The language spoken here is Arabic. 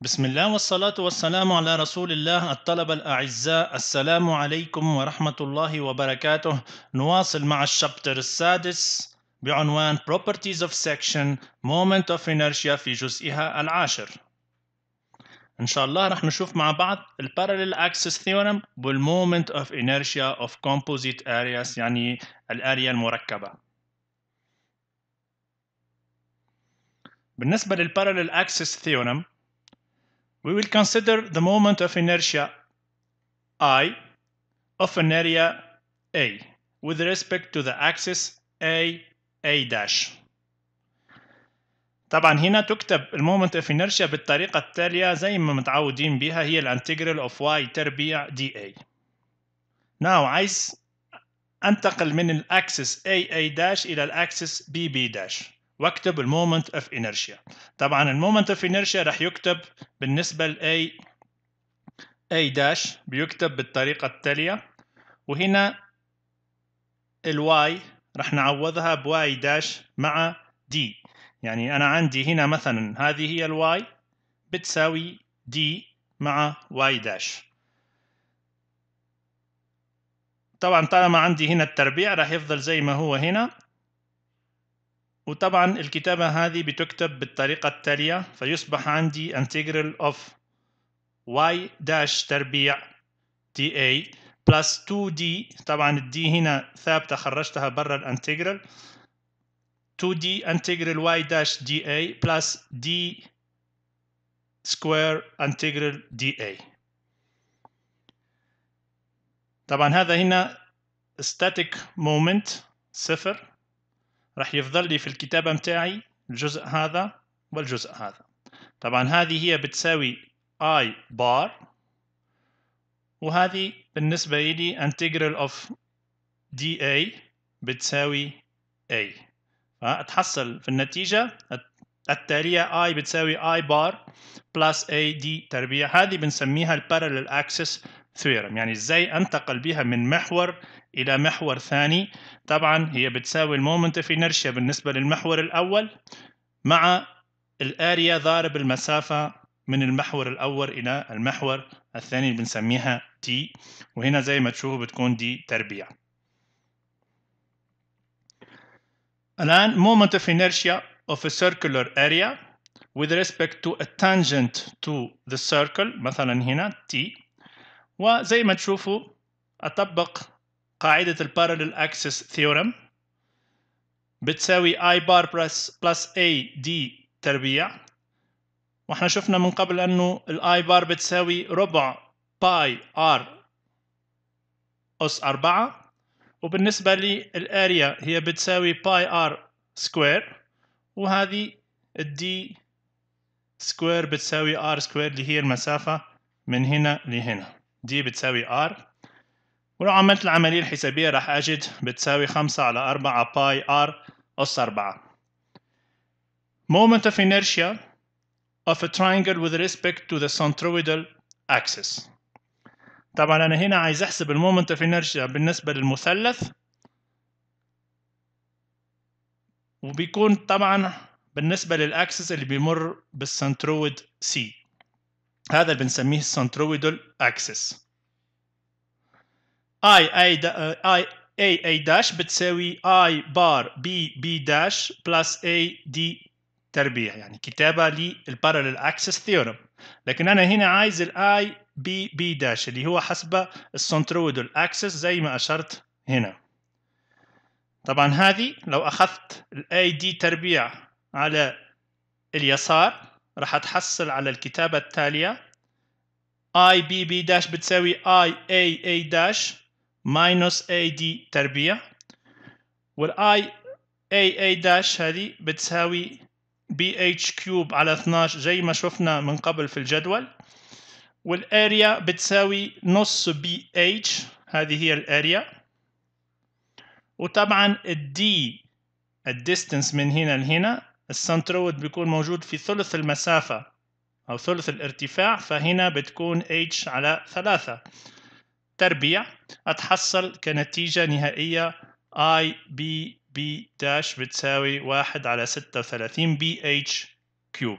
بسم الله والصلاة والسلام على رسول الله الطلبة الأعزاء السلام عليكم ورحمة الله وبركاته نواصل مع الشابتر السادس بعنوان Properties of Section Moment of Inertia في جزئها العاشر إن شاء الله رح نشوف مع بعض ال Parallel Axis Theorem وال Moment of Inertia of Composite Areas يعني الأريا المركبة بالنسبة لل Parallel Axis Theorem we will consider the moment of inertia I of an area A with respect to the axis A A dash طبعا هنا تكتب المومنت اوف انرشيا بالطريقة التالية زي ما متعودين بها هي الانتجرال اوف واي تربيع دي اي ناو عايز انتقل من الاكسس اي اي داش الى الاكسس بي بي داش واكتب المومنت اوف انرشيا طبعا المومنت اوف انرشيا راح يكتب بالنسبه لاي اي داش بيكتب بالطريقه التاليه وهنا الواي راح نعوضها بواي داش مع دي يعني انا عندي هنا مثلا هذه هي الواي بتساوي دي مع واي داش طبعا طالما عندي هنا التربيع راح يفضل زي ما هو هنا وطبعا الكتابة هذه بتكتب بالطريقة التالية فيصبح عندي integral of y داش تربيع dA إيه plus 2d طبعا الدي هنا ثابتة خرجتها برا الانتجرال 2d integral y dash dA plus d square integral dA إيه. طبعا هذا هنا static moment صفر راح يفضل لي في الكتابة متاعي الجزء هذا والجزء هذا طبعا هذه هي بتساوي I bar وهذه بالنسبة لي integral of dA بتساوي A فأتحصل في النتيجة التالية I بتساوي I bar plus A D تربيع هذه بنسميها parallel axis theorem يعني ازاي انتقل بيها من محور الى محور ثاني طبعا هي بتساوي المومنت في انرشيا بالنسبه للمحور الاول مع الاريا ضارب المسافه من المحور الاول الى المحور الثاني اللي بنسميها تي وهنا زي ما تشوفوا بتكون دي تربيع الان moment of inertia of a circular area with respect to a tangent to the circle مثلا هنا t وزي ما تشوفوا أطبق قاعدة الـ Parallel Access Theorem بتساوي I bar plus, plus A D تربيع واحنا شفنا من قبل أنه الـ I bar بتساوي ربع باي R أس أربعة وبالنسبة Area هي بتساوي باي R سكوير وهذه D سكوير بتساوي R سكوير اللي هي المسافة من هنا لهنا دي بتساوي ار ولو عملت العملية الحسابية راح أجد بتساوي خمسة على أربعة باي ار أس أربعة moment of inertia of a triangle with respect to the centroidal axis طبعا أنا هنا عايز أحسب المومنت اوف inertia بالنسبة للمثلث وبيكون طبعا بالنسبة للأكسس اللي بيمر بالسنترويد سي هذا اللي بنسميه السنترويدال اكسس اي اي اي اي اي داش بتساوي اي بار بي بي داش بلس اي دي تربيع يعني كتابه للبارلل اكسس ثيورم لكن انا هنا عايز الاي بي بي داش اللي هو حسب السنترويدال اكسس زي ما اشرت هنا طبعا هذه لو اخذت الاي دي تربيع على اليسار راح تحصل على الكتابة التالية اي بي داش بتساوي IAA داش ماينس AD تربية تربيع والاي اي داش هذه بتساوي بي اتش كيوب على 12 زي ما شفنا من قبل في الجدول والاريا بتساوي نص بي اتش هذه هي الاريا وطبعا الدي الديستنس من هنا لهنا السنترود بيكون موجود في ثلث المسافة أو ثلث الارتفاع فهنا بتكون h على ثلاثة تربيع أتحصل كنتيجة نهائية i b b داش بتساوي واحد على ستة وثلاثين BH h كيوب